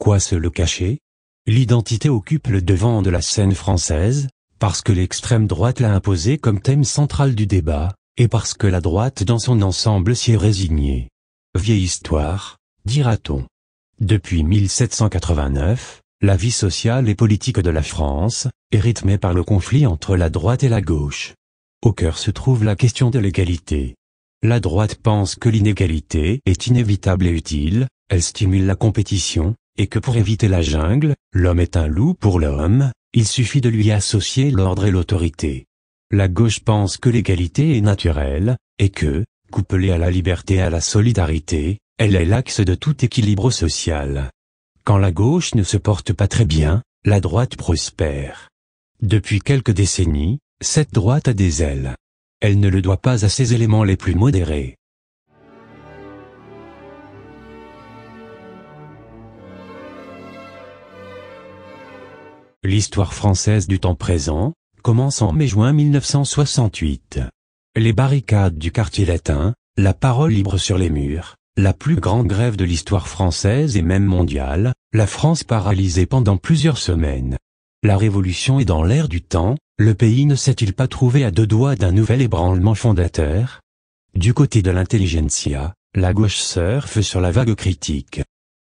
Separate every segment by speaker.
Speaker 1: Quoi se le cacher L'identité occupe le devant de la scène française, parce que l'extrême droite l'a imposé comme thème central du débat, et parce que la droite dans son ensemble s'y est résignée. Vieille histoire, dira-t-on. Depuis 1789, la vie sociale et politique de la France est rythmée par le conflit entre la droite et la gauche. Au cœur se trouve la question de l'égalité. La droite pense que l'inégalité est inévitable et utile, elle stimule la compétition, et que pour éviter la jungle, l'homme est un loup pour l'homme, il suffit de lui associer l'ordre et l'autorité. La gauche pense que l'égalité est naturelle, et que, couplée à la liberté et à la solidarité, elle est l'axe de tout équilibre social. Quand la gauche ne se porte pas très bien, la droite prospère. Depuis quelques décennies, cette droite a des ailes. Elle ne le doit pas à ses éléments les plus modérés. L'histoire française du temps présent commence en mai-juin 1968. Les barricades du quartier latin, la parole libre sur les murs, la plus grande grève de l'histoire française et même mondiale, la France paralysée pendant plusieurs semaines. La révolution est dans l'air du temps, le pays ne s'est-il pas trouvé à deux doigts d'un nouvel ébranlement fondateur Du côté de l'intelligentsia, la gauche surfe sur la vague critique.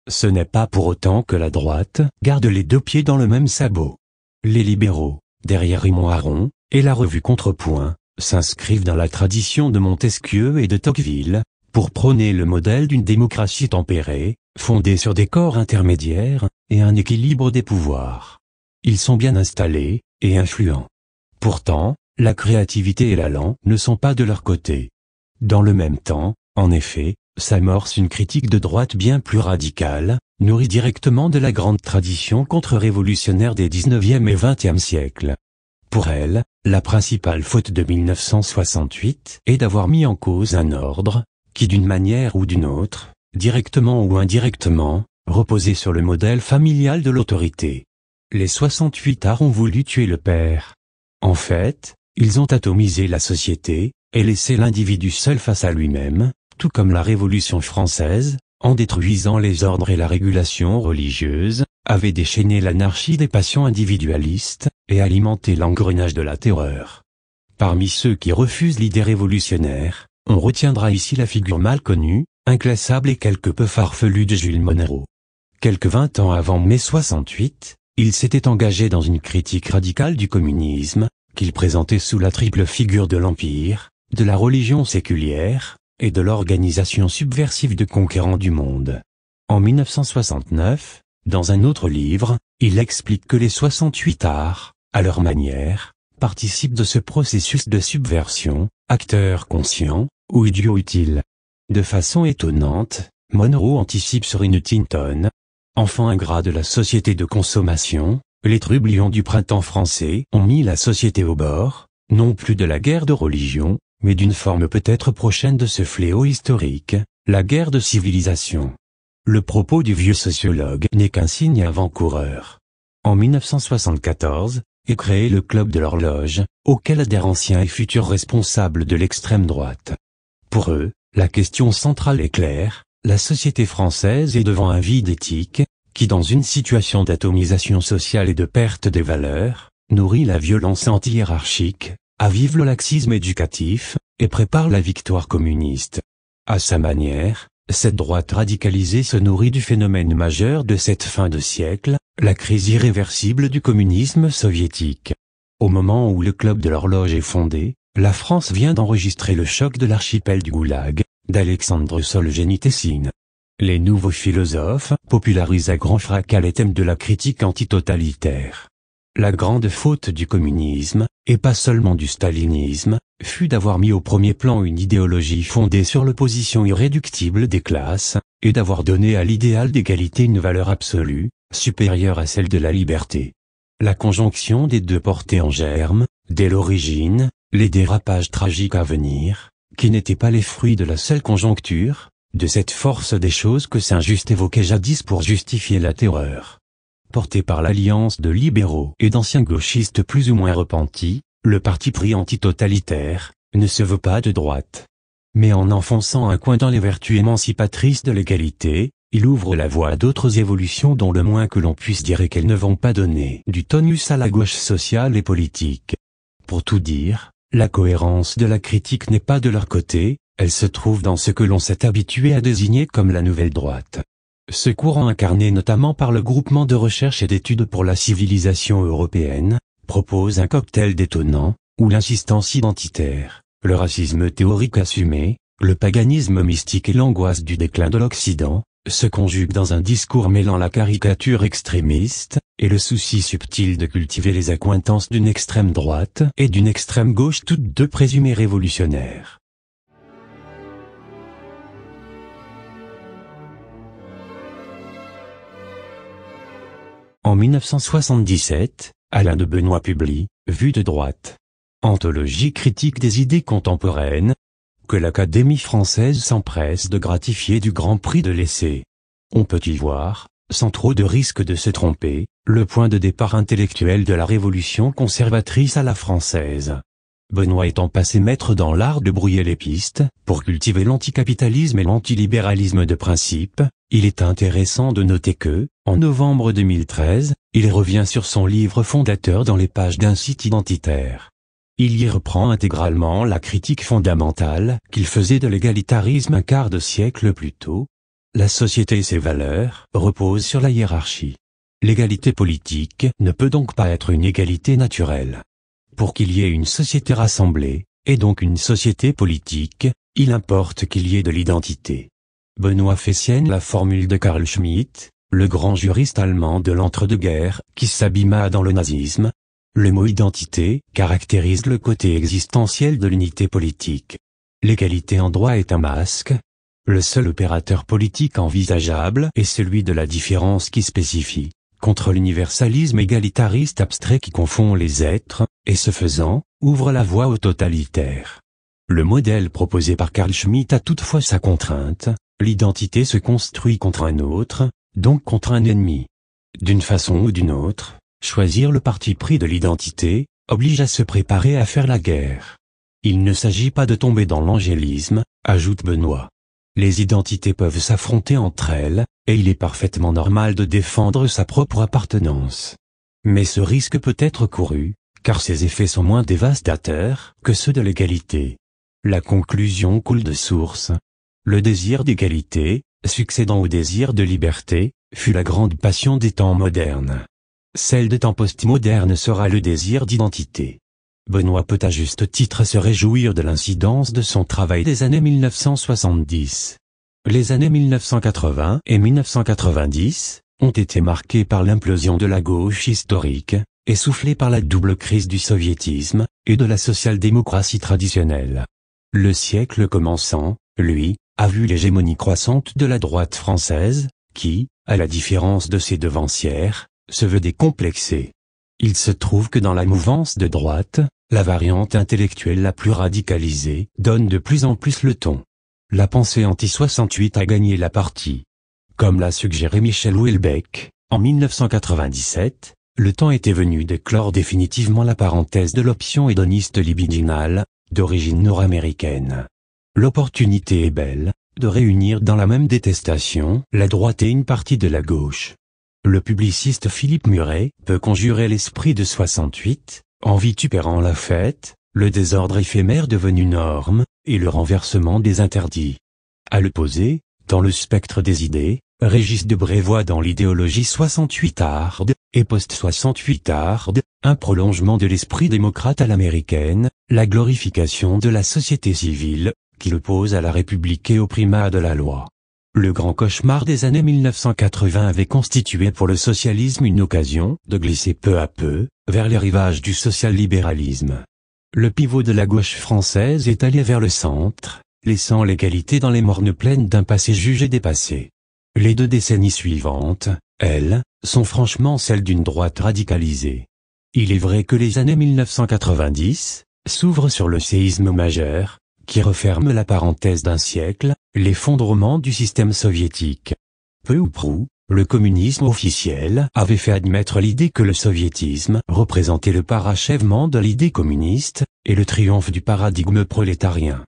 Speaker 1: Ce n'est pas pour autant que la droite garde les deux pieds dans le même sabot. Les libéraux, derrière Raymond Aron, et la revue Contrepoint, s'inscrivent dans la tradition de Montesquieu et de Tocqueville, pour prôner le modèle d'une démocratie tempérée, fondée sur des corps intermédiaires, et un équilibre des pouvoirs. Ils sont bien installés, et influents. Pourtant, la créativité et l'allant ne sont pas de leur côté. Dans le même temps, en effet, s'amorce une critique de droite bien plus radicale, nourrie directement de la grande tradition contre-révolutionnaire des 19e et 20e siècles. Pour elle, la principale faute de 1968 est d'avoir mis en cause un ordre, qui d'une manière ou d'une autre, directement ou indirectement, reposait sur le modèle familial de l'autorité. Les 68 arts ont voulu tuer le père. En fait, ils ont atomisé la société, et laissé l'individu seul face à lui-même, tout comme la Révolution française, en détruisant les ordres et la régulation religieuse, avait déchaîné l'anarchie des passions individualistes, et alimenté l'engrenage de la terreur. Parmi ceux qui refusent l'idée révolutionnaire, on retiendra ici la figure mal connue, inclassable et quelque peu farfelue de Jules Monero. Quelques vingt ans avant mai 68, il s'était engagé dans une critique radicale du communisme, qu'il présentait sous la triple figure de l'Empire, de la religion séculière, et de l'organisation subversive de conquérants du monde. En 1969, dans un autre livre, il explique que les 68 arts, à leur manière, participent de ce processus de subversion, acteurs conscients, ou idiots utiles. De façon étonnante, Monroe anticipe sur une Tinton, enfant ingrat de la société de consommation, les trublions du printemps français ont mis la société au bord, non plus de la guerre de religion, mais d'une forme peut-être prochaine de ce fléau historique, la guerre de civilisation. Le propos du vieux sociologue n'est qu'un signe avant-coureur. En 1974, est créé le Club de l'horloge, auquel adhèrent anciens et futurs responsables de l'extrême droite. Pour eux, la question centrale est claire, la société française est devant un vide éthique, qui dans une situation d'atomisation sociale et de perte des valeurs, nourrit la violence anti-hiérarchique, avive le laxisme éducatif, et prépare la victoire communiste. À sa manière, cette droite radicalisée se nourrit du phénomène majeur de cette fin de siècle, la crise irréversible du communisme soviétique. Au moment où le club de l'horloge est fondé, la France vient d'enregistrer le choc de l'archipel du Goulag, d'Alexandre Solzhenitsyn. Les nouveaux philosophes popularisent à grand fracas les thèmes de la critique antitotalitaire. La grande faute du communisme, et pas seulement du stalinisme, fut d'avoir mis au premier plan une idéologie fondée sur l'opposition irréductible des classes, et d'avoir donné à l'idéal d'égalité une valeur absolue, supérieure à celle de la liberté. La conjonction des deux portait en germe, dès l'origine, les dérapages tragiques à venir, qui n'étaient pas les fruits de la seule conjoncture, de cette force des choses que Saint-Just évoquait jadis pour justifier la terreur porté par l'alliance de libéraux et d'anciens gauchistes plus ou moins repentis, le parti pris antitotalitaire, ne se veut pas de droite. Mais en enfonçant un coin dans les vertus émancipatrices de l'égalité, il ouvre la voie à d'autres évolutions dont le moins que l'on puisse dire est qu'elles ne vont pas donner du tonus à la gauche sociale et politique. Pour tout dire, la cohérence de la critique n'est pas de leur côté, elle se trouve dans ce que l'on s'est habitué à désigner comme la nouvelle droite. Ce courant incarné notamment par le groupement de recherche et d'études pour la civilisation européenne, propose un cocktail détonnant, où l'insistance identitaire, le racisme théorique assumé, le paganisme mystique et l'angoisse du déclin de l'Occident, se conjuguent dans un discours mêlant la caricature extrémiste, et le souci subtil de cultiver les accointances d'une extrême droite et d'une extrême gauche toutes deux présumées révolutionnaires. En 1977, Alain de Benoît publie Vue de droite. Anthologie critique des idées contemporaines, que l'Académie française s'empresse de gratifier du Grand Prix de l'essai. On peut y voir, sans trop de risque de se tromper, le point de départ intellectuel de la révolution conservatrice à la française. Benoît étant passé maître dans l'art de brouiller les pistes, pour cultiver l'anticapitalisme et l'antilibéralisme de principe, il est intéressant de noter que, en novembre 2013, il revient sur son livre fondateur dans les pages d'un site identitaire. Il y reprend intégralement la critique fondamentale qu'il faisait de l'égalitarisme un quart de siècle plus tôt. La société et ses valeurs reposent sur la hiérarchie. L'égalité politique ne peut donc pas être une égalité naturelle. Pour qu'il y ait une société rassemblée, et donc une société politique, il importe qu'il y ait de l'identité. Benoît fait la formule de Karl Schmitt, le grand juriste allemand de l'entre-deux-guerres, qui s'abîma dans le nazisme. Le mot identité caractérise le côté existentiel de l'unité politique. L'égalité en droit est un masque. Le seul opérateur politique envisageable est celui de la différence qui spécifie contre l'universalisme égalitariste abstrait qui confond les êtres, et ce faisant, ouvre la voie au totalitaire. Le modèle proposé par Carl Schmitt a toutefois sa contrainte, l'identité se construit contre un autre, donc contre un ennemi. D'une façon ou d'une autre, choisir le parti pris de l'identité oblige à se préparer à faire la guerre. Il ne s'agit pas de tomber dans l'angélisme, ajoute Benoît les identités peuvent s'affronter entre elles, et il est parfaitement normal de défendre sa propre appartenance. Mais ce risque peut être couru, car ses effets sont moins dévastateurs que ceux de l'égalité. La conclusion coule de source. Le désir d'égalité, succédant au désir de liberté, fut la grande passion des temps modernes. Celle des temps postmodernes sera le désir d'identité. Benoît peut à juste titre se réjouir de l'incidence de son travail des années 1970. Les années 1980 et 1990 ont été marquées par l'implosion de la gauche historique, essoufflée par la double crise du soviétisme et de la social-démocratie traditionnelle. Le siècle commençant, lui, a vu l'hégémonie croissante de la droite française, qui, à la différence de ses devancières, se veut décomplexée. Il se trouve que dans la mouvance de droite, la variante intellectuelle la plus radicalisée donne de plus en plus le ton. La pensée anti-68 a gagné la partie. Comme l'a suggéré Michel Houellebecq, en 1997, le temps était venu d'éclore définitivement la parenthèse de l'option hédoniste libidinale, d'origine nord-américaine. L'opportunité est belle, de réunir dans la même détestation la droite et une partie de la gauche le publiciste Philippe Muret peut conjurer l'esprit de 68, en vitupérant la fête, le désordre éphémère devenu norme, et le renversement des interdits. À l'opposé, dans le spectre des idées, Régis de Brévois dans l'idéologie 68 arde et post-68 arde un prolongement de l'esprit démocrate à l'américaine, la glorification de la société civile, qui le pose à la République et au primat de la loi. Le grand cauchemar des années 1980 avait constitué pour le socialisme une occasion de glisser peu à peu vers les rivages du social-libéralisme. Le pivot de la gauche française est allé vers le centre, laissant l'égalité dans les mornes plaines d'un passé jugé dépassé. Les deux décennies suivantes, elles, sont franchement celles d'une droite radicalisée. Il est vrai que les années 1990 s'ouvrent sur le séisme majeur qui referme la parenthèse d'un siècle, l'effondrement du système soviétique. Peu ou prou, le communisme officiel avait fait admettre l'idée que le soviétisme représentait le parachèvement de l'idée communiste, et le triomphe du paradigme prolétarien.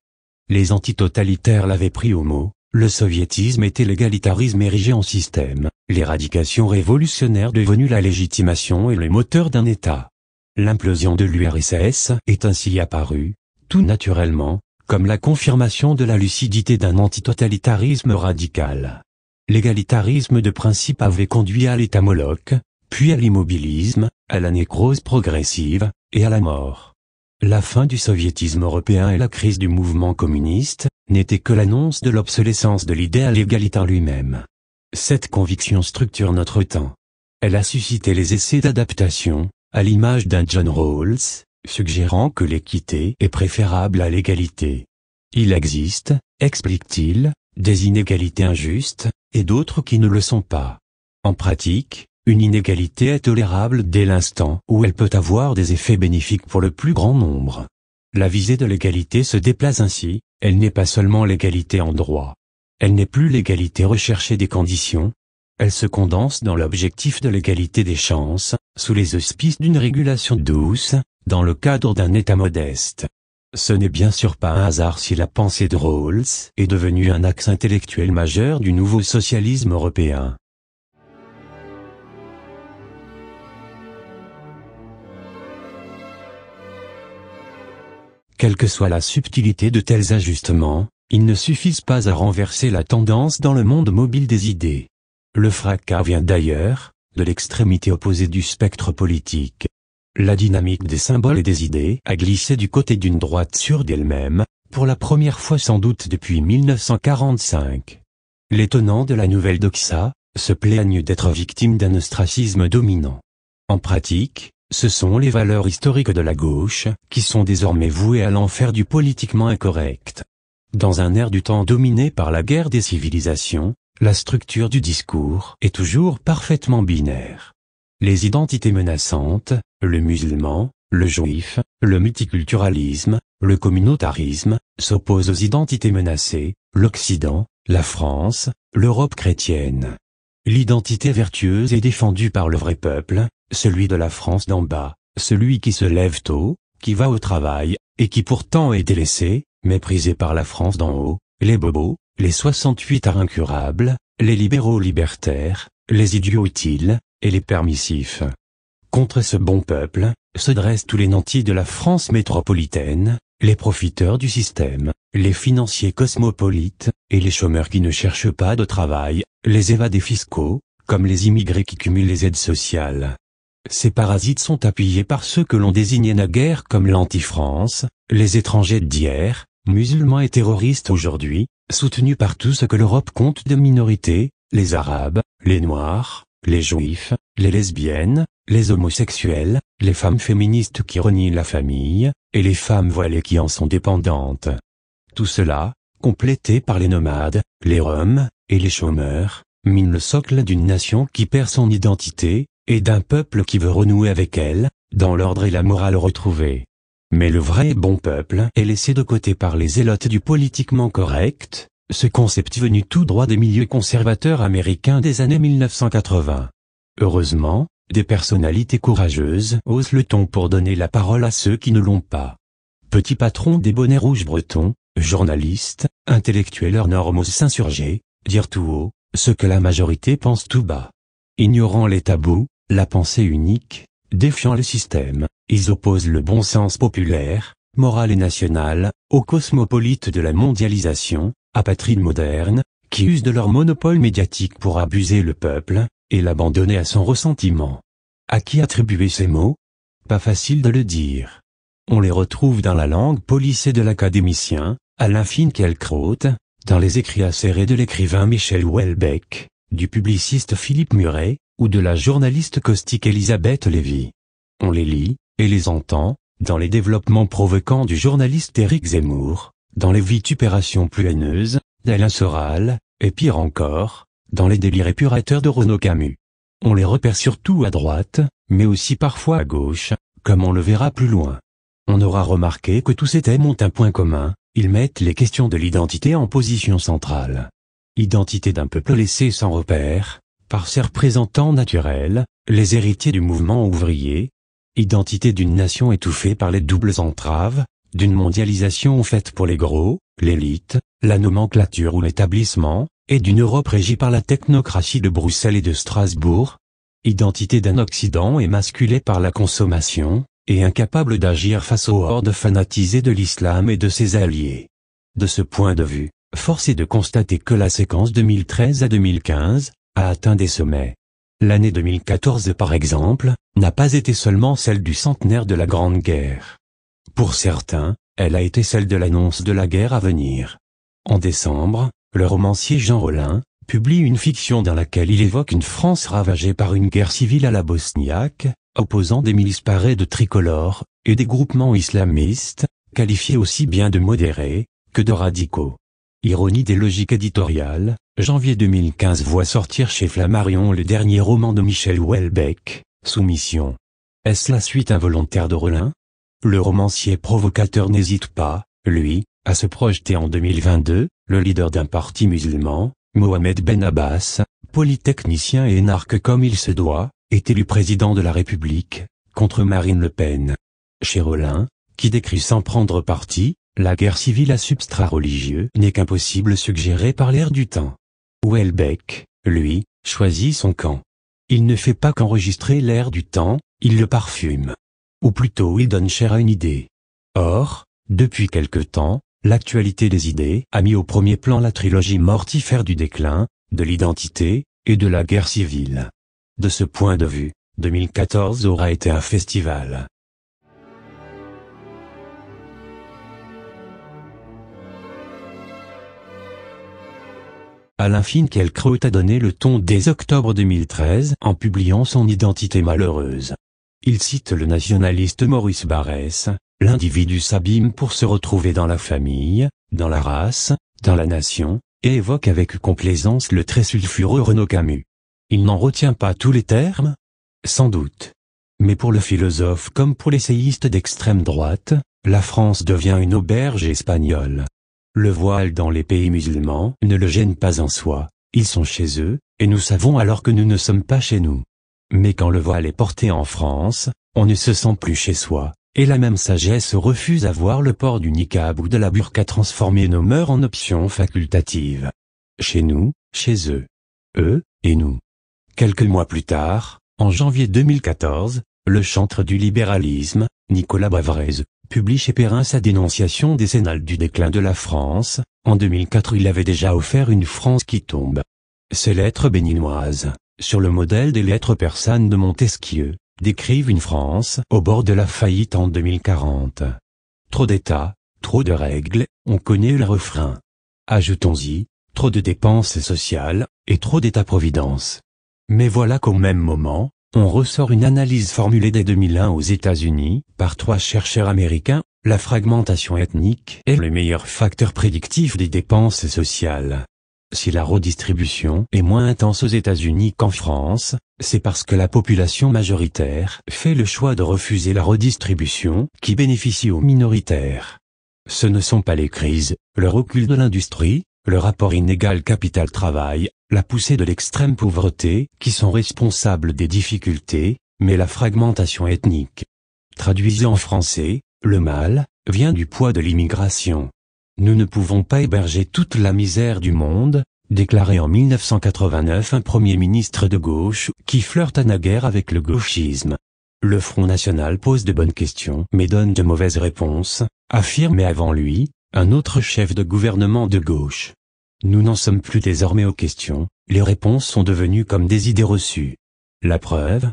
Speaker 1: Les antitotalitaires l'avaient pris au mot, le soviétisme était l'égalitarisme érigé en système, l'éradication révolutionnaire devenue la légitimation et le moteur d'un État. L'implosion de l'URSS est ainsi apparue, tout naturellement, comme la confirmation de la lucidité d'un antitotalitarisme radical. L'égalitarisme de principe avait conduit à l'état moloch, puis à l'immobilisme, à la nécrose progressive, et à la mort. La fin du soviétisme européen et la crise du mouvement communiste n'étaient que l'annonce de l'obsolescence de l'idéal égalitaire lui-même. Cette conviction structure notre temps. Elle a suscité les essais d'adaptation, à l'image d'un John Rawls, suggérant que l'équité est préférable à l'égalité. Il existe, explique-t-il, des inégalités injustes, et d'autres qui ne le sont pas. En pratique, une inégalité est tolérable dès l'instant où elle peut avoir des effets bénéfiques pour le plus grand nombre. La visée de l'égalité se déplace ainsi, elle n'est pas seulement l'égalité en droit. Elle n'est plus l'égalité recherchée des conditions, elle se condense dans l'objectif de l'égalité des chances, sous les auspices d'une régulation douce, dans le cadre d'un État modeste. Ce n'est bien sûr pas un hasard si la pensée de Rawls est devenue un axe intellectuel majeur du nouveau socialisme européen. Quelle que soit la subtilité de tels ajustements, ils ne suffisent pas à renverser la tendance dans le monde mobile des idées. Le fracas vient d'ailleurs, de l'extrémité opposée du spectre politique. La dynamique des symboles et des idées a glissé du côté d'une droite sûre d'elle-même, pour la première fois sans doute depuis 1945. L'étonnant de la nouvelle doxa se plaignent d'être victimes d'un ostracisme dominant. En pratique, ce sont les valeurs historiques de la gauche qui sont désormais vouées à l'enfer du politiquement incorrect. Dans un air du temps dominé par la guerre des civilisations, la structure du discours est toujours parfaitement binaire. Les identités menaçantes, le musulman, le juif, le multiculturalisme, le communautarisme, s'opposent aux identités menacées, l'Occident, la France, l'Europe chrétienne. L'identité vertueuse est défendue par le vrai peuple, celui de la France d'en bas, celui qui se lève tôt, qui va au travail, et qui pourtant est délaissé, méprisé par la France d'en haut, les bobos, les 68 arts incurables, les libéraux libertaires, les idiots utiles, et les permissifs. Contre ce bon peuple, se dressent tous les nantis de la France métropolitaine, les profiteurs du système, les financiers cosmopolites, et les chômeurs qui ne cherchent pas de travail, les évadés fiscaux, comme les immigrés qui cumulent les aides sociales. Ces parasites sont appuyés par ceux que l'on désignait naguère comme l'anti-France, les étrangers d'hier, musulmans et terroristes aujourd'hui, soutenu par tout ce que l'Europe compte de minorités, les Arabes, les Noirs, les Juifs, les lesbiennes, les homosexuels, les femmes féministes qui renient la famille, et les femmes voilées qui en sont dépendantes. Tout cela, complété par les nomades, les Roms, et les chômeurs, mine le socle d'une nation qui perd son identité, et d'un peuple qui veut renouer avec elle, dans l'ordre et la morale retrouvée. Mais le vrai bon peuple est laissé de côté par les élotes du politiquement correct, ce concept venu tout droit des milieux conservateurs américains des années 1980. Heureusement, des personnalités courageuses osent le ton pour donner la parole à ceux qui ne l'ont pas. Petit patron des bonnets rouges bretons, journalistes, intellectuels hors normes s'insurger, dire tout haut, ce que la majorité pense tout bas. Ignorant les tabous, la pensée unique, défiant le système, ils opposent le bon sens populaire, moral et national, aux cosmopolites de la mondialisation, à apatrides modernes, qui usent de leur monopole médiatique pour abuser le peuple, et l'abandonner à son ressentiment. À qui attribuer ces mots Pas facile de le dire. On les retrouve dans la langue polissée de l'académicien, Alain Finkielkraut, dans les écrits acérés de l'écrivain Michel Houellebecq, du publiciste Philippe Muret, ou de la journaliste caustique Elisabeth Lévy. On les lit, les entend, dans les développements provoquants du journaliste Eric Zemmour, dans les vitupérations plus haineuses, d'Alain Soral, et pire encore, dans les délires épurateurs de Renaud Camus. On les repère surtout à droite, mais aussi parfois à gauche, comme on le verra plus loin. On aura remarqué que tous ces thèmes ont un point commun, ils mettent les questions de l'identité en position centrale. Identité d'un peuple laissé sans repère, par ses représentants naturels, les héritiers du mouvement ouvrier, identité d'une nation étouffée par les doubles entraves, d'une mondialisation faite pour les gros, l'élite, la nomenclature ou l'établissement, et d'une Europe régie par la technocratie de Bruxelles et de Strasbourg, identité d'un Occident émasculé par la consommation, et incapable d'agir face aux hordes fanatisées de l'islam et de ses alliés. De ce point de vue, force est de constater que la séquence 2013 à 2015 a atteint des sommets. L'année 2014 par exemple, n'a pas été seulement celle du centenaire de la Grande Guerre. Pour certains, elle a été celle de l'annonce de la guerre à venir. En décembre, le romancier Jean Rollin publie une fiction dans laquelle il évoque une France ravagée par une guerre civile à la bosniaque, opposant des milices parées de tricolores et des groupements islamistes, qualifiés aussi bien de modérés que de radicaux. Ironie des logiques éditoriales, janvier 2015 voit sortir chez Flammarion le dernier roman de Michel Houellebecq, Soumission. Est-ce la suite involontaire de Rolin Le romancier provocateur n'hésite pas, lui, à se projeter en 2022, le leader d'un parti musulman, Mohamed Ben Abbas, polytechnicien et énarque comme il se doit, est élu président de la République, contre Marine Le Pen. Chez Rolin, qui décrit sans prendre parti, la guerre civile à substrat religieux n'est qu'impossible suggéré par l'air du temps. Houellebecq, lui, choisit son camp. Il ne fait pas qu'enregistrer l'air du temps, il le parfume. Ou plutôt il donne chair à une idée. Or, depuis quelque temps, l'actualité des idées a mis au premier plan la trilogie mortifère du déclin, de l'identité, et de la guerre civile. De ce point de vue, 2014 aura été un festival. Alain Finkielkraut a donné le ton dès octobre 2013 en publiant son Identité malheureuse. Il cite le nationaliste Maurice Barrès, l'individu s'abîme pour se retrouver dans la famille, dans la race, dans la nation, et évoque avec complaisance le très sulfureux Renaud Camus. Il n'en retient pas tous les termes Sans doute. Mais pour le philosophe comme pour l'essayiste d'extrême droite, la France devient une auberge espagnole. Le voile dans les pays musulmans ne le gêne pas en soi, ils sont chez eux, et nous savons alors que nous ne sommes pas chez nous. Mais quand le voile est porté en France, on ne se sent plus chez soi, et la même sagesse refuse à voir le port du niqab ou de la burqa transformer nos mœurs en option facultative. Chez nous, chez eux. Eux, et nous. Quelques mois plus tard, en janvier 2014, le chantre du libéralisme, Nicolas Bavrez, publie chez Perrin sa dénonciation décennale du déclin de la France, en 2004 il avait déjà offert une France qui tombe. Ces lettres béninoises, sur le modèle des lettres persanes de Montesquieu, décrivent une France au bord de la faillite en 2040. Trop d'États, trop de règles, on connaît le refrain. Ajoutons-y, trop de dépenses sociales, et trop d'État-providence. Mais voilà qu'au même moment, on ressort une analyse formulée dès 2001 aux États-Unis par trois chercheurs américains, la fragmentation ethnique est le meilleur facteur prédictif des dépenses sociales. Si la redistribution est moins intense aux États-Unis qu'en France, c'est parce que la population majoritaire fait le choix de refuser la redistribution qui bénéficie aux minoritaires. Ce ne sont pas les crises, le recul de l'industrie, le rapport inégal capital-travail la poussée de l'extrême pauvreté, qui sont responsables des difficultés, mais la fragmentation ethnique. Traduisant en français, le mal, vient du poids de l'immigration. Nous ne pouvons pas héberger toute la misère du monde, déclarait en 1989 un premier ministre de gauche qui flirte à naguère avec le gauchisme. Le Front National pose de bonnes questions mais donne de mauvaises réponses, affirmait avant lui, un autre chef de gouvernement de gauche. Nous n'en sommes plus désormais aux questions, les réponses sont devenues comme des idées reçues. La preuve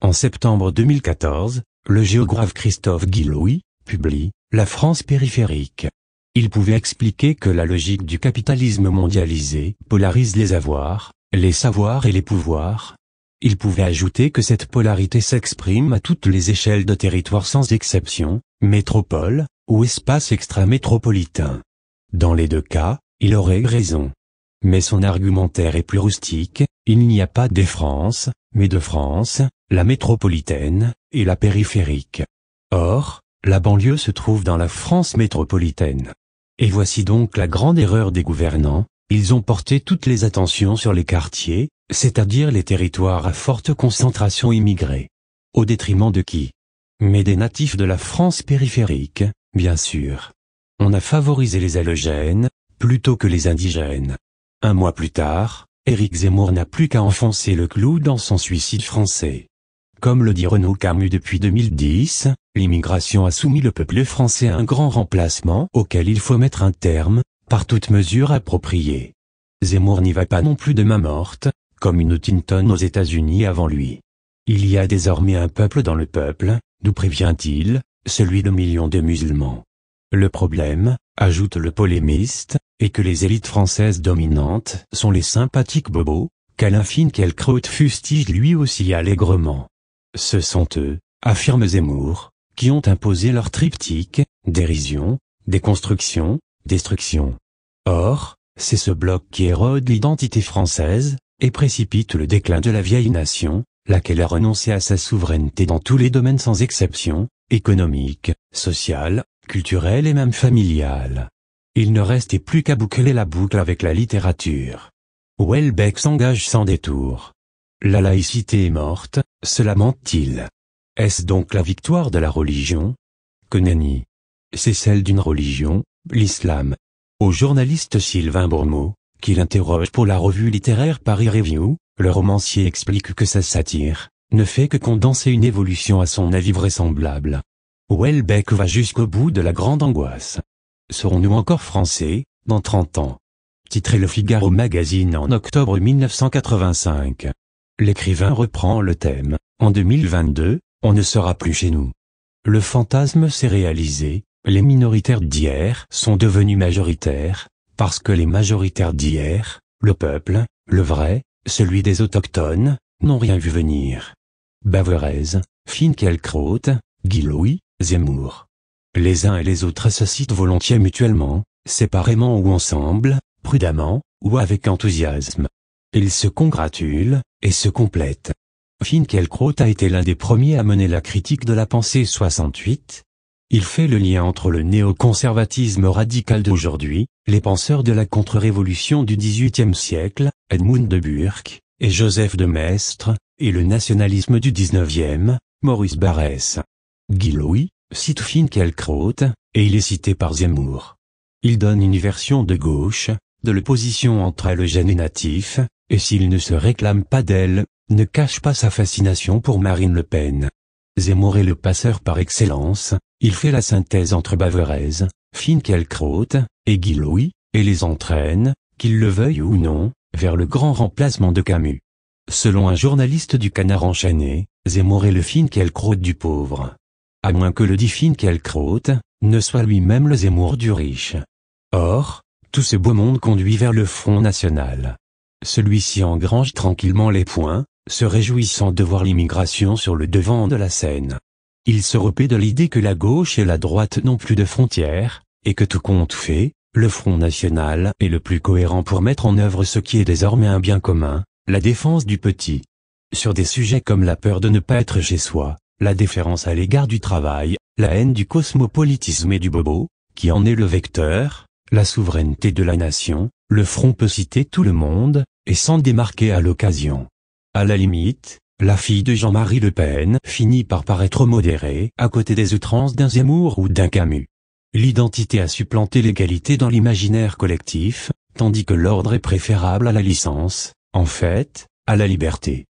Speaker 1: En septembre 2014, le géographe Christophe Guillouis publie « La France périphérique ». Il pouvait expliquer que la logique du capitalisme mondialisé polarise les avoirs, les savoirs et les pouvoirs. Il pouvait ajouter que cette polarité s'exprime à toutes les échelles de territoire sans exception, métropole ou espace extra-métropolitain. Dans les deux cas, il aurait raison. Mais son argumentaire est plus rustique, il n'y a pas des France, mais de France, la métropolitaine, et la périphérique. Or, la banlieue se trouve dans la France métropolitaine. Et voici donc la grande erreur des gouvernants, ils ont porté toutes les attentions sur les quartiers, c'est-à-dire les territoires à forte concentration immigrée. Au détriment de qui Mais des natifs de la France périphérique, bien sûr. On a favorisé les halogènes, plutôt que les indigènes. Un mois plus tard, Éric Zemmour n'a plus qu'à enfoncer le clou dans son suicide français. Comme le dit Renaud Camus depuis 2010, l'immigration a soumis le peuple français à un grand remplacement auquel il faut mettre un terme, par toute mesure appropriée. Zemmour n'y va pas non plus de main morte, comme une Tinton aux États-Unis avant lui. Il y a désormais un peuple dans le peuple, nous prévient-il, celui de millions de musulmans. Le problème, ajoute le polémiste, est que les élites françaises dominantes sont les sympathiques bobos, qu'elle croûte fustige lui aussi allègrement. Ce sont eux, affirme Zemmour, qui ont imposé leur triptyque, dérision, déconstruction, destruction. Or, c'est ce bloc qui érode l'identité française, et précipite le déclin de la vieille nation, laquelle a renoncé à sa souveraineté dans tous les domaines sans exception, économique, social, culturelle et même familiale. Il ne restait plus qu'à boucler la boucle avec la littérature. Welbeck s'engage sans détour. La laïcité est morte, se lamente-t-il. Est-ce donc la victoire de la religion Que C'est celle d'une religion, l'islam. Au journaliste Sylvain Bourmeau, qui l'interroge pour la revue littéraire Paris Review, le romancier explique que sa satire ne fait que condenser une évolution à son avis vraisemblable. Houellebecq va jusqu'au bout de la grande angoisse. Serons-nous encore français, dans 30 ans Titré Le Figaro Magazine en octobre 1985. L'écrivain reprend le thème. En 2022, on ne sera plus chez nous. Le fantasme s'est réalisé, les minoritaires d'hier sont devenus majoritaires, parce que les majoritaires d'hier, le peuple, le vrai, celui des autochtones, n'ont rien vu venir. Baverez, Finkielkraut, Guy Louis, Zemmour. Les uns et les autres citent volontiers mutuellement, séparément ou ensemble, prudemment, ou avec enthousiasme. Ils se congratulent, et se complètent. Finkielkraut a été l'un des premiers à mener la critique de la pensée 68. Il fait le lien entre le néoconservatisme radical d'aujourd'hui, les penseurs de la contre-révolution du XVIIIe siècle, Edmund de Burke, et Joseph de Maistre, et le nationalisme du XIXe, Maurice Barrès. Guy-Louis cite Finkielkraut, et il est cité par Zemmour. Il donne une version de gauche, de l'opposition entre Eugène et Natif, et s'il ne se réclame pas d'elle, ne cache pas sa fascination pour Marine Le Pen. Zemmour est le passeur par excellence, il fait la synthèse entre Baverez, Finkielkraut, et Guy et les entraîne, qu'il le veuille ou non, vers le grand remplacement de Camus. Selon un journaliste du Canard enchaîné, Zemmour est le Finkielkraut du pauvre à moins que le qu'elle Finkelkraut, ne soit lui-même le Zemmour du riche. Or, tout ce beau monde conduit vers le Front National. Celui-ci engrange tranquillement les points, se réjouissant de voir l'immigration sur le devant de la scène. Il se repait de l'idée que la gauche et la droite n'ont plus de frontières, et que tout compte fait, le Front National est le plus cohérent pour mettre en œuvre ce qui est désormais un bien commun, la défense du petit. Sur des sujets comme la peur de ne pas être chez soi, la déférence à l'égard du travail, la haine du cosmopolitisme et du bobo, qui en est le vecteur, la souveraineté de la nation, le front peut citer tout le monde, et s'en démarquer à l'occasion. À la limite, la fille de Jean-Marie Le Pen finit par paraître modérée à côté des outrances d'un Zemmour ou d'un Camus. L'identité a supplanté l'égalité dans l'imaginaire collectif, tandis que l'ordre est préférable à la licence, en fait, à la liberté.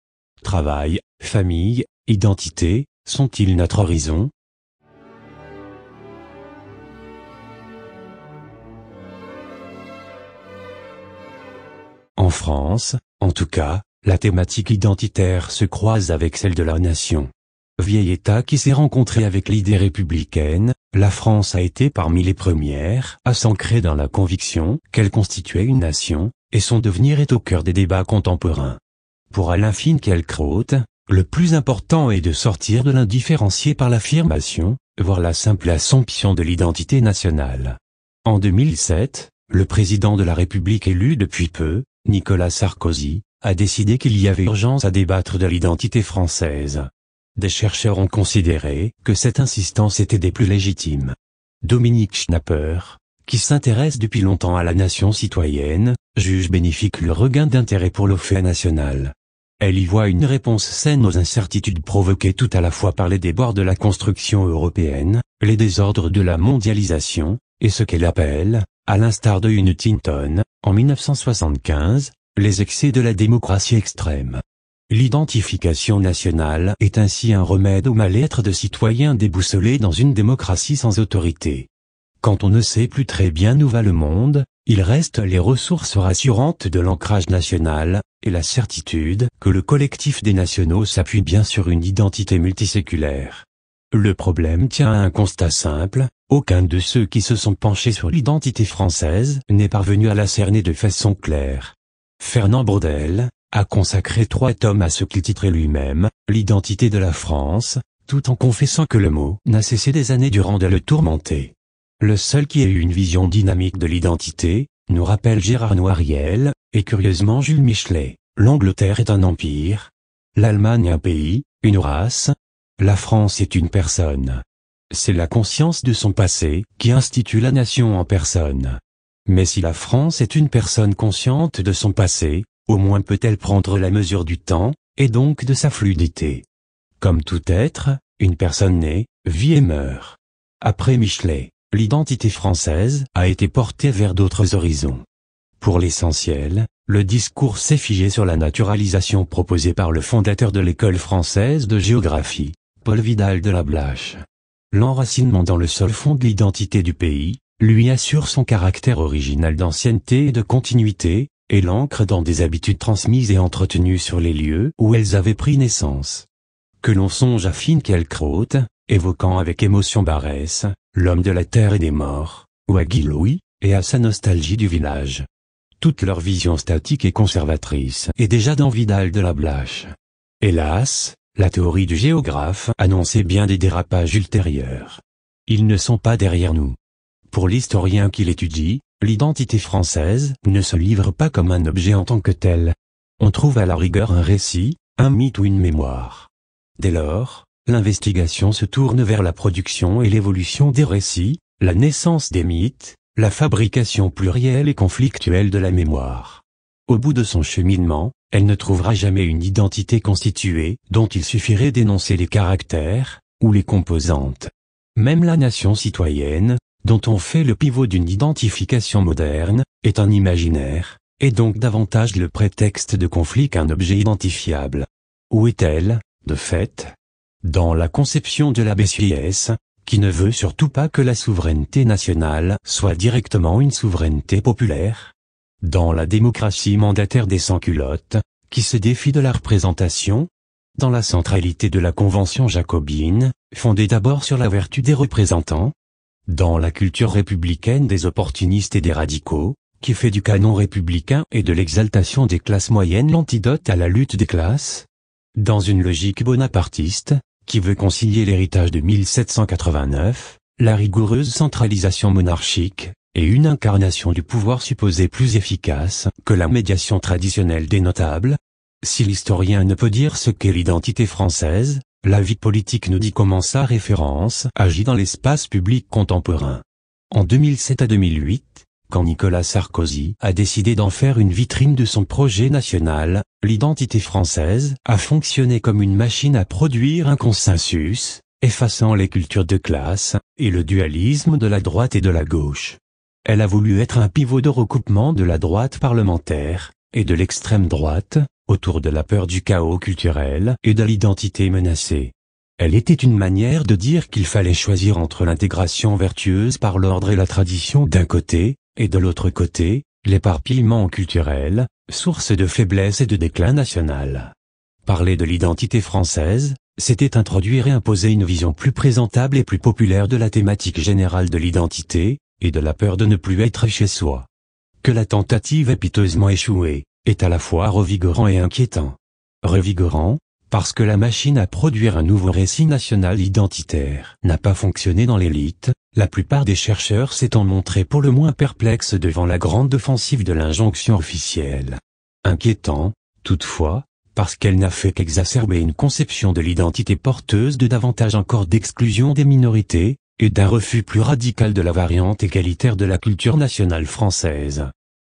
Speaker 1: Travail, famille, identité, sont-ils notre horizon En France, en tout cas, la thématique identitaire se croise avec celle de la nation. Vieil État qui s'est rencontré avec l'idée républicaine, la France a été parmi les premières à s'ancrer dans la conviction qu'elle constituait une nation, et son devenir est au cœur des débats contemporains. Pour Alain Finkielkraut, le plus important est de sortir de l'indifférencié par l'affirmation, voire la simple assomption de l'identité nationale. En 2007, le président de la République élu depuis peu, Nicolas Sarkozy, a décidé qu'il y avait urgence à débattre de l'identité française. Des chercheurs ont considéré que cette insistance était des plus légitimes. Dominique Schnapper, qui s'intéresse depuis longtemps à la nation citoyenne, juge bénéfique le regain d'intérêt pour le nationale. national. Elle y voit une réponse saine aux incertitudes provoquées tout à la fois par les déboires de la construction européenne, les désordres de la mondialisation, et ce qu'elle appelle, à l'instar de Huntington, en 1975, les excès de la démocratie extrême. L'identification nationale est ainsi un remède au mal-être de citoyens déboussolés dans une démocratie sans autorité. Quand on ne sait plus très bien où va le monde, il reste les ressources rassurantes de l'ancrage national, et la certitude que le collectif des nationaux s'appuie bien sur une identité multiséculaire. Le problème tient à un constat simple, aucun de ceux qui se sont penchés sur l'identité française n'est parvenu à la cerner de façon claire. Fernand Braudel a consacré trois tomes à ce qu'il titrait lui-même, l'identité de la France, tout en confessant que le mot n'a cessé des années durant de le tourmenter le seul qui ait eu une vision dynamique de l'identité, nous rappelle Gérard Noiriel, et curieusement Jules Michelet. L'Angleterre est un empire, l'Allemagne un pays, une race, la France est une personne. C'est la conscience de son passé qui institue la nation en personne. Mais si la France est une personne consciente de son passé, au moins peut-elle prendre la mesure du temps, et donc de sa fluidité. Comme tout être, une personne naît, vit et meurt. Après Michelet l'identité française a été portée vers d'autres horizons. Pour l'essentiel, le discours s'est figé sur la naturalisation proposée par le fondateur de l'école française de géographie, Paul Vidal de la Blache. L'enracinement dans le sol fond de l'identité du pays, lui assure son caractère original d'ancienneté et de continuité, et l'ancre dans des habitudes transmises et entretenues sur les lieux où elles avaient pris naissance. Que l'on songe à Finkielkraut, évoquant avec émotion Barès, l'homme de la terre et des morts, ou Aguiloui, et à sa nostalgie du village. Toute leur vision statique et conservatrice est déjà dans Vidal de la Blache. Hélas, la théorie du géographe annonçait bien des dérapages ultérieurs. Ils ne sont pas derrière nous. Pour l'historien qui l'étudie, l'identité française ne se livre pas comme un objet en tant que tel. On trouve à la rigueur un récit, un mythe ou une mémoire. Dès lors, L'investigation se tourne vers la production et l'évolution des récits, la naissance des mythes, la fabrication plurielle et conflictuelle de la mémoire. Au bout de son cheminement, elle ne trouvera jamais une identité constituée dont il suffirait d'énoncer les caractères, ou les composantes. Même la nation citoyenne, dont on fait le pivot d'une identification moderne, est un imaginaire, et donc davantage le prétexte de conflit qu'un objet identifiable. Où est-elle, de fait, dans la conception de la BCS, qui ne veut surtout pas que la souveraineté nationale soit directement une souveraineté populaire, dans la démocratie mandataire des sans-culottes, qui se défie de la représentation, dans la centralité de la Convention jacobine, fondée d'abord sur la vertu des représentants, dans la culture républicaine des opportunistes et des radicaux, qui fait du canon républicain et de l'exaltation des classes moyennes l'antidote à la lutte des classes, dans une logique bonapartiste, qui veut concilier l'héritage de 1789, la rigoureuse centralisation monarchique, et une incarnation du pouvoir supposé plus efficace que la médiation traditionnelle des notables, si l'historien ne peut dire ce qu'est l'identité française, la vie politique nous dit comment sa référence agit dans l'espace public contemporain. En 2007 à 2008, quand Nicolas Sarkozy a décidé d'en faire une vitrine de son projet national, l'identité française a fonctionné comme une machine à produire un consensus, effaçant les cultures de classe et le dualisme de la droite et de la gauche. Elle a voulu être un pivot de recoupement de la droite parlementaire et de l'extrême droite autour de la peur du chaos culturel et de l'identité menacée. Elle était une manière de dire qu'il fallait choisir entre l'intégration vertueuse par l'ordre et la tradition d'un côté, et de l'autre côté, l'éparpillement culturel, source de faiblesse et de déclin national. Parler de l'identité française, c'était introduire et imposer une vision plus présentable et plus populaire de la thématique générale de l'identité, et de la peur de ne plus être chez soi. Que la tentative ait piteusement échoué, est à la fois revigorant et inquiétant. Revigorant, parce que la machine à produire un nouveau récit national identitaire n'a pas fonctionné dans l'élite, la plupart des chercheurs s'étant montrés pour le moins perplexes devant la grande offensive de l'injonction officielle. Inquiétant, toutefois, parce qu'elle n'a fait qu'exacerber une conception de l'identité porteuse de davantage encore d'exclusion des minorités, et d'un refus plus radical de la variante égalitaire de la culture nationale française.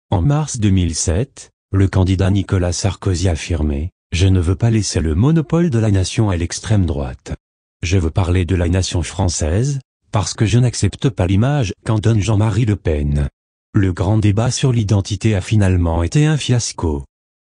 Speaker 1: En mars 2007, le candidat Nicolas Sarkozy affirmait « Je ne veux pas laisser le monopole de la nation à l'extrême droite. Je veux parler de la nation française, parce que je n'accepte pas l'image qu'en donne Jean-Marie Le Pen. Le grand débat sur l'identité a finalement été un fiasco.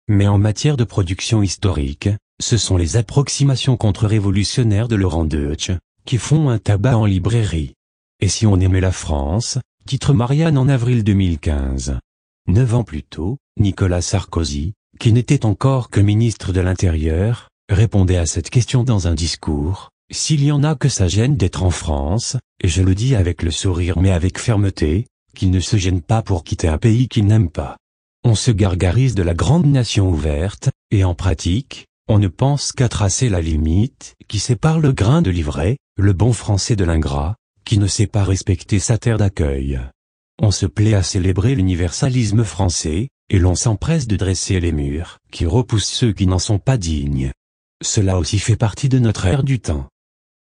Speaker 1: Mais en matière de production historique, ce sont les approximations contre-révolutionnaires de Laurent Deutsch, qui font un tabac en librairie. Et si on aimait la France, titre Marianne en avril 2015. Neuf ans plus tôt, Nicolas Sarkozy, qui n'était encore que ministre de l'Intérieur, répondait à cette question dans un discours, s'il y en a que ça gêne d'être en France, et je le dis avec le sourire mais avec fermeté, qu'il ne se gêne pas pour quitter un pays qu'il n'aime pas. On se gargarise de la grande nation ouverte, et en pratique, on ne pense qu'à tracer la limite qui sépare le grain de l'ivraie, le bon français de l'ingrat, qui ne sait pas respecter sa terre d'accueil. On se plaît à célébrer l'universalisme français, et l'on s'empresse de dresser les murs qui repoussent ceux qui n'en sont pas dignes. Cela aussi fait partie de notre ère du temps.